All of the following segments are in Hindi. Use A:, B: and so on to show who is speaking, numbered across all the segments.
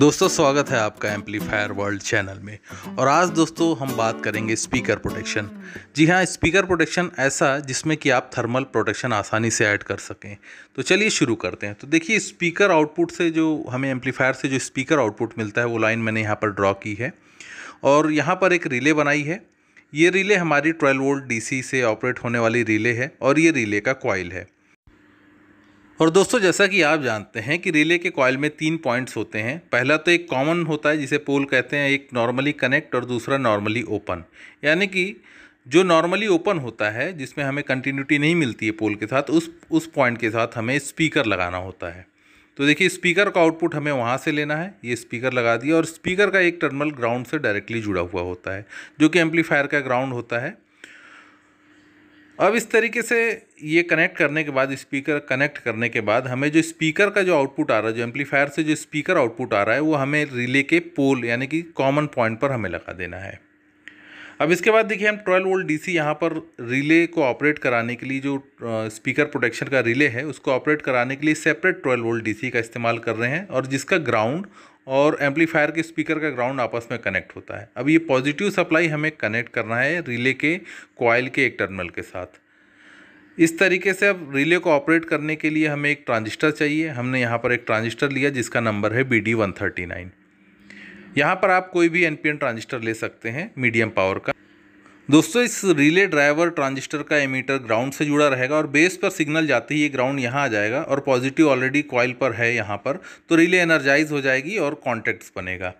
A: दोस्तों स्वागत है आपका एम्पलीफायर वर्ल्ड चैनल में और आज दोस्तों हम बात करेंगे स्पीकर प्रोटेक्शन जी हाँ स्पीकर प्रोटेक्शन ऐसा जिसमें कि आप थर्मल प्रोटेक्शन आसानी से ऐड कर सकें तो चलिए शुरू करते हैं तो देखिए स्पीकर आउटपुट से जो हमें एम्पलीफायर से जो स्पीकर आउटपुट मिलता है वो लाइन मैंने यहाँ पर ड्रॉ की है और यहाँ पर एक रिले बनाई है ये रिले हमारी ट्वेल्व वोल्ट डी से ऑपरेट होने वाली रिले है और ये रिले का कॉयल है और दोस्तों जैसा कि आप जानते हैं कि रिले के कॉयल में तीन पॉइंट्स होते हैं पहला तो एक कॉमन होता है जिसे पोल कहते हैं एक नॉर्मली कनेक्ट और दूसरा नॉर्मली ओपन यानी कि जो नॉर्मली ओपन होता है जिसमें हमें कंटिन्यूटी नहीं मिलती है पोल के साथ उस उस पॉइंट के साथ हमें स्पीकर लगाना होता है तो देखिए स्पीकर का आउटपुट हमें वहाँ से लेना है ये स्पीकर लगा दिया और स्पीकर का एक टर्मिनल ग्राउंड से डायरेक्टली जुड़ा हुआ होता है जो कि एम्पलीफायर का ग्राउंड होता है अब इस तरीके से ये कनेक्ट करने के बाद स्पीकर कनेक्ट करने के बाद हमें जो स्पीकर का जो आउटपुट आ रहा है जो एम्पलीफायर से जो स्पीकर आउटपुट आ रहा है वो हमें रिले के पोल यानी कि कॉमन पॉइंट पर हमें लगा देना है अब इसके बाद देखिए हम 12 वोल्ट डीसी यहाँ पर रिले को ऑपरेट कराने के लिए जो स्पीकर प्रोटेक्शन का रिले है उसको ऑपरेट कराने के लिए सेपरेट 12 वोल्ट डीसी का इस्तेमाल कर रहे हैं और जिसका ग्राउंड और एम्पलीफायर के स्पीकर का ग्राउंड आपस में कनेक्ट होता है अब ये पॉजिटिव सप्लाई हमें कनेक्ट करना है रिले के कॉयल के एक टर्मिनल के साथ इस तरीके से अब रिले को ऑपरेट करने के लिए हमें एक ट्रांजिस्टर चाहिए हमने यहाँ पर एक ट्रांजिस्टर लिया जिसका नंबर है B D one thirty nine यहाँ पर आप कोई भी एनपीएन ट्रांजिस्टर ले सकते हैं मीडियम पावर का दोस्तों इस रिले ड्राइवर ट्रांजिस्टर का एमीटर ग्राउंड से जुड़ा रहेगा और बेस पर सिग्नल जाते ही ये ग्राउंड यहाँ आ जाएगा और पॉजिटिव ऑलरेडी कॉयल पर है यहाँ पर तो रिले एनर्जाइज हो जाएगी और कॉन्टैक्ट्स बनेगा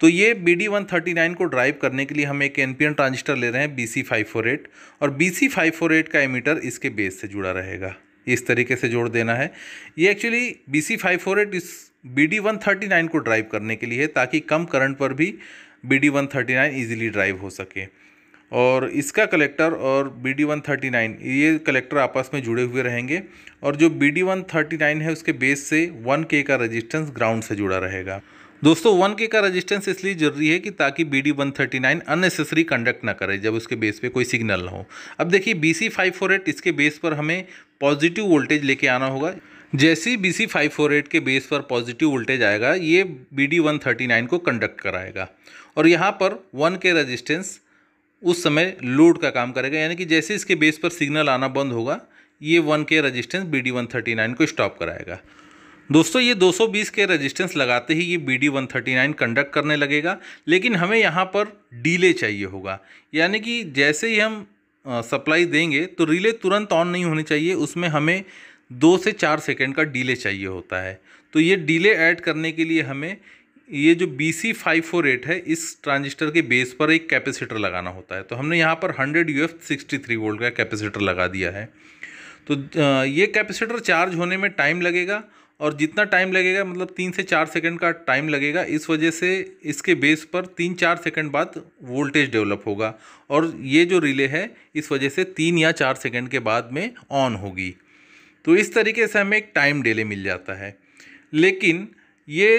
A: तो ये B D one thirty nine को ड्राइव करने के लिए हम एक एन पी एन ट्रांजिस्टर ले रहे हैं B C five four eight और B C five four eight का एमीटर इसके बेस से जुड़ा रहेगा इस तरीके से जोड़ देना है ये actually B C five four eight इस B D one thirty nine को ड्राइव करने के लिए है ताकि कम करंट पर भी B D one thirty nine easily drive हो सके और इसका कलेक्टर और B D one thirty nine ये कलेक्टर आपस में जुड़े हुए रहेंगे और जो B D one thirty nine है उसके बेस से वन के का रजिस्टेंस ग्राउंड से जुड़ा रहेगा दोस्तों वन के का रेजिस्टेंस इसलिए जरूरी है कि ताकि B D one thirty nine unnecessary conduct ना करे जब उसके बेस पे कोई सिग्नल ना हो अब देखिए B C five four eight इसके बेस पर हमें पॉजिटिव वोल्टेज लेके आना होगा जैसे ही B C five four eight के बेस पर पॉजिटिव वोल्टेज आएगा ये B D one thirty nine को कंडक्ट कराएगा और यहाँ पर वन के रजिस्टेंस उस समय लोड का काम करेगा यानी कि जैसे इसके बेस पर सिग्नल आना बंद होगा ये one K resistance B D one thirty nine को स्टॉप कराएगा दोस्तों ये 220 के रेजिस्टेंस लगाते ही ये बी डी वन कंडक्ट करने लगेगा लेकिन हमें यहाँ पर डीले चाहिए होगा यानी कि जैसे ही हम सप्लाई देंगे तो रिले तुरंत ऑन नहीं होनी चाहिए उसमें हमें दो से चार सेकेंड का डीले चाहिए होता है तो ये डीले ऐड करने के लिए हमें ये जो B C five four eight है इस ट्रांजिस्टर के बेस पर एक कैपेसिटर लगाना होता है तो हमने यहाँ पर hundred U F sixty three volt का कैपेसिटर लगा दिया है तो ये कैपेसिटर चार्ज होने में टाइम लगेगा और जितना टाइम लगेगा मतलब तीन से चार सेकंड का टाइम लगेगा इस वजह से इसके बेस पर तीन चार सेकंड बाद वोल्टेज डेवलप होगा और ये जो रिले है इस वजह से तीन या चार सेकंड के बाद में ऑन होगी तो इस तरीके से हमें एक टाइम डिले मिल जाता है लेकिन ये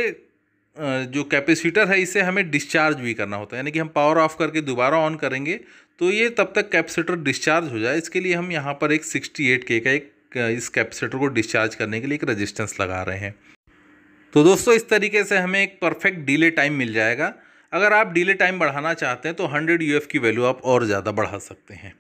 A: जो कैपेसिटर है इसे हमें डिस्चार्ज भी करना होता है यानी कि हम पावर ऑफ करके दोबारा ऑन करेंगे तो ये तब तक कैपेसिटर डिस्चार्ज हो जाए इसके लिए हम यहाँ पर एक सिक्सटी एट के का एक इस कैपेसिटर को डिस्चार्ज करने के लिए एक रजिस्टेंस लगा रहे हैं तो दोस्तों इस तरीके से हमें एक परफेक्ट डिले टाइम मिल जाएगा अगर आप डिले टाइम बढ़ाना चाहते हैं तो 100 यू की वैल्यू आप और ज़्यादा बढ़ा सकते हैं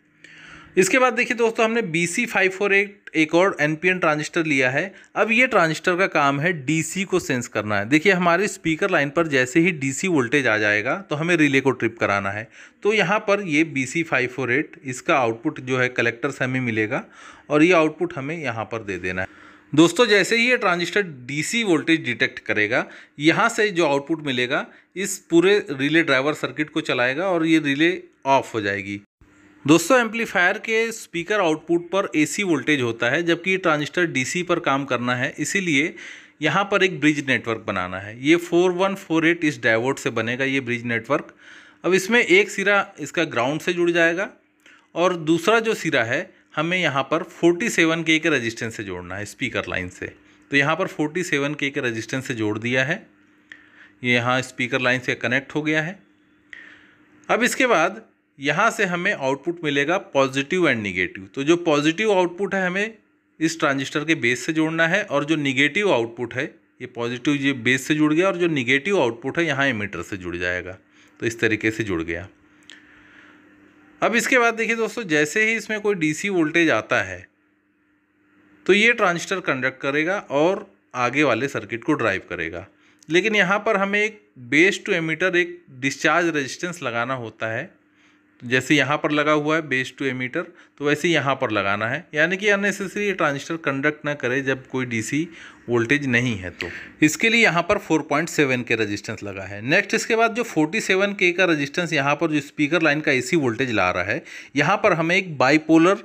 A: इसके बाद देखिए दोस्तों हमने B C five four eight एक और एन पी एन ट्रांजिस्टर लिया है अब ये ट्रांजिस्टर का काम है डी सी को सेंस करना है देखिए हमारे स्पीकर लाइन पर जैसे ही डी सी वोल्टेज आ जाएगा तो हमें रिले को ट्रिप कराना है तो यहाँ पर ये B C five four eight इसका आउटपुट जो है कलेक्टर से हमें मिलेगा और ये आउटपुट हमें यहाँ पर दे देना है दोस्तों जैसे ही ये ट्रांजिस्टर डीसी वोल्टेज डिटेक्ट करेगा यहाँ से जो आउटपुट मिलेगा इस पूरे रिले ड्राइवर सर्किट को चलाएगा और ये रिले ऑफ हो जाएगी दोस्तों एम्पलीफायर के स्पीकर आउटपुट पर एसी वोल्टेज होता है जबकि ट्रांजिस्टर डीसी पर काम करना है इसीलिए यहाँ पर एक ब्रिज नेटवर्क बनाना है ये 4148 इस डाइवोट से बनेगा ये ब्रिज नेटवर्क अब इसमें एक सिरा इसका ग्राउंड से जुड़ जाएगा और दूसरा जो सिरा है हमें यहाँ पर 47 के के रजिस्टेंस से जोड़ना है स्पीकर लाइन से तो यहाँ पर 47 के के रजिस्टेंस से जोड़ दिया है ये यहाँ स्पीकर लाइन से कनेक्ट हो गया है अब इसके बाद यहाँ से हमें आउटपुट मिलेगा पॉजिटिव एंड निगेटिव तो जो पॉजिटिव आउटपुट है हमें इस ट्रांजिस्टर के बेस से जोड़ना है और जो निगेटिव आउटपुट है ये पॉजिटिव ये बेस से जुड़ गया और जो निगेटिव आउटपुट है यहाँ एमीटर से जुड़ जाएगा तो इस तरीके से जुड़ गया अब इसके बाद देखिए दोस्तों जैसे ही इसमें कोई डीसी वोल्टेज आता है तो ये ट्रांजिस्टर कंडक्ट करेगा और आगे वाले सर्किट को ड्राइव करेगा लेकिन यहाँ पर हमें एक बेस टू एमीटर एक डिस्चार्ज रेजिस्टेंस लगाना होता है जैसे यहाँ पर लगा हुआ है बेस टू एमीटर तो वैसे यहाँ पर लगाना है यानी कि अननेसेसरी ट्रांजिस्टर कंडक्ट ना करे जब कोई डीसी वोल्टेज नहीं है तो इसके लिए यहाँ पर 4.7 के रेजिस्टेंस लगा है नेक्स्ट इसके बाद जो 47 के का रेजिस्टेंस यहाँ पर जो स्पीकर लाइन का एसी वोल्टेज ला रहा है यहाँ पर हमें एक बाईपोलर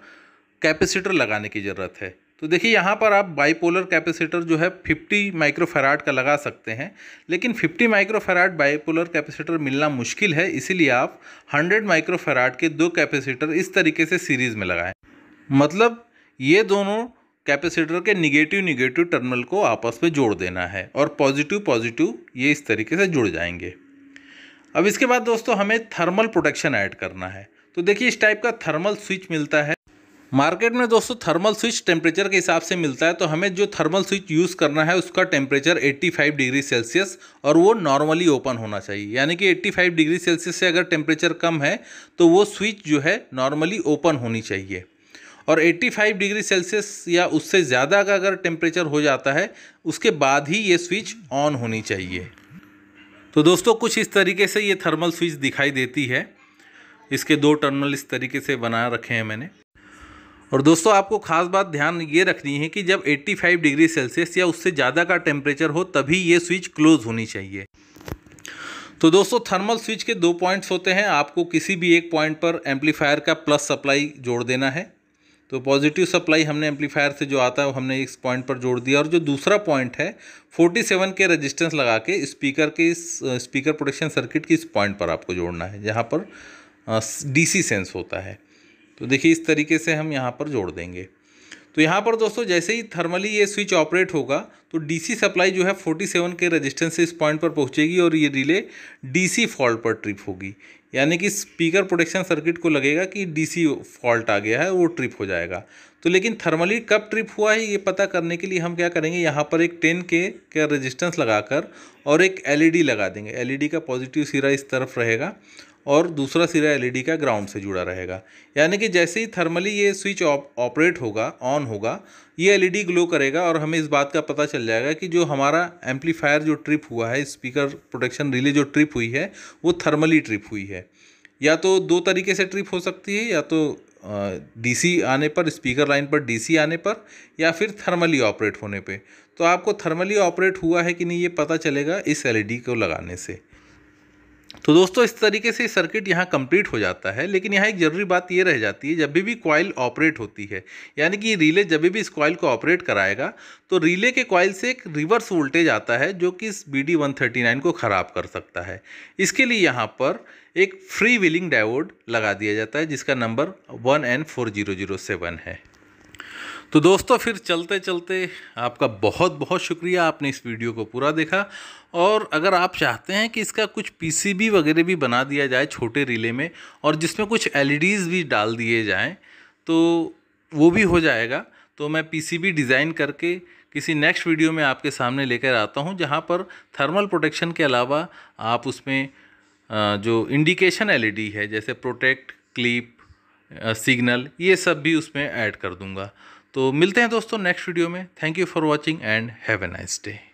A: कैपेसिटर लगाने की ज़रूरत है तो देखिए यहाँ पर आप बाईपोलर कैपेसिटर जो है 50 माइक्रोफेराड का लगा सकते हैं लेकिन 50 माइक्रोफेराड बाईपोलर कैपेसिटर मिलना मुश्किल है इसीलिए आप 100 माइक्रोफेराड के दो कैपेसिटर इस तरीके से सीरीज़ में लगाएं मतलब ये दोनों कैपेसिटर के निगेटिव निगेटिव टर्मिनल को आपस में जोड़ देना है और पॉजिटिव पॉजिटिव ये इस तरीके से जुड़ जाएंगे अब इसके बाद दोस्तों हमें थर्मल प्रोटेक्शन ऐड करना है तो देखिए इस टाइप का थर्मल स्विच मिलता है मार्केट में दोस्तों थर्मल स्विच टेम्परेचर के हिसाब से मिलता है तो हमें जो थर्मल स्विच यूज़ करना है उसका टेम्परेचर 85 डिग्री सेल्सियस और वो नॉर्मली ओपन होना चाहिए यानी कि 85 डिग्री सेल्सियस से अगर टेम्परेचर कम है तो वो स्विच जो है नॉर्मली ओपन होनी चाहिए और 85 डिग्री सेल्सियस या उससे ज़्यादा का अगर टेम्परेचर हो जाता है उसके बाद ही ये स्विच ऑन होनी चाहिए तो दोस्तों कुछ इस तरीके से ये थर्मल स्विच दिखाई देती है इसके दो टर्मल इस तरीके से बना रखे हैं मैंने और दोस्तों आपको खास बात ध्यान ये रखनी है कि जब 85 डिग्री सेल्सियस या उससे ज़्यादा का टेम्परेचर हो तभी ये स्विच क्लोज होनी चाहिए तो दोस्तों थर्मल स्विच के दो पॉइंट्स होते हैं आपको किसी भी एक पॉइंट पर एम्पलीफायर का प्लस सप्लाई जोड़ देना है तो पॉजिटिव सप्लाई हमने एम्पलीफायर से जो आता है वो हमने इस पॉइंट पर जोड़ दिया और जो दूसरा पॉइंट है 47 के रेजिस्टेंस लगा के स्पीकर के इस स्पीकर प्रोटेक्शन सर्किट की इस पॉइंट पर आपको जोड़ना है जहाँ पर डीसी सेंस होता है तो देखिए इस तरीके से हम यहाँ पर जोड़ देंगे तो यहाँ पर दोस्तों जैसे ही थर्मली ये स्विच ऑपरेट होगा तो डीसी सप्लाई जो है 47 के रेजिस्टेंस से इस पॉइंट पर पहुँचेगी और ये रिले डीसी फॉल्ट पर ट्रिप होगी यानी कि स्पीकर प्रोटेक्शन सर्किट को लगेगा कि डीसी फॉल्ट आ गया है वो ट्रिप हो जाएगा तो लेकिन थर्मली कब ट्रिप हुआ है ये पता करने के लिए हम क्या करेंगे यहाँ पर एक टेन के का रजिस्टेंस लगा और एक एल e लगा देंगे एल e का पॉजिटिव सिरा इस तरफ रहेगा और दूसरा सिरा एलईडी e का ग्राउंड से जुड़ा रहेगा यानी कि जैसे ही थर्मली ये स्विच ऑपरेट होगा ऑन होगा ये एलईडी ग्लो e करेगा और हमें इस बात का पता चल जाएगा कि जो हमारा एम्पलीफायर जो ट्रिप हुआ है स्पीकर प्रोटेक्शन रिले जो ट्रिप हुई है वो थर्मली ट्रिप हुई है या तो दो तरीके से ट्रिप हो सकती है या तो डीसी आने पर स्पीकर लाइन पर डीसी आने पर या फिर थर्मली ऑपरेट होने पे तो आपको थर्मली ऑपरेट हुआ है कि नहीं ये पता चलेगा इस एलईडी e को लगाने से तो दोस्तों इस तरीके से सर्किट यहाँ कंप्लीट हो जाता है लेकिन यहाँ एक ज़रूरी बात ये रह जाती है जब भी भी कॉयल ऑपरेट होती है यानी कि रिले जब भी इस कॉयल को ऑपरेट कराएगा तो रिले के कॉइल से एक रिवर्स वोल्टेज आता है जो कि इस B D one thirty nine को ख़राब कर सकता है इसके लिए यहाँ पर एक फ्री व्हीलिंग डायोड लगा दिया जाता है जिसका number one N four zero zero seven है तो दोस्तों फिर चलते चलते आपका बहुत बहुत शुक्रिया आपने इस वीडियो को पूरा देखा और अगर आप चाहते हैं कि इसका कुछ पीसीबी वगैरह भी बना दिया जाए छोटे रिले में और जिसमें कुछ एलईडीज़ e भी डाल दिए जाएँ तो वो भी हो जाएगा तो मैं पीसीबी डिज़ाइन करके किसी नेक्स्ट वीडियो में आपके सामने लेकर आता हूँ जहाँ पर थर्मल प्रोटेक्शन के अलावा आप उसमें जो इंडिकेशन एलईडी e है जैसे प्रोटेक्ट क्लिप सिग्नल ये सब भी उसमें ऐड कर दूँगा तो मिलते हैं दोस्तों नेक्स्ट वीडियो में thank you for watching and have a nice day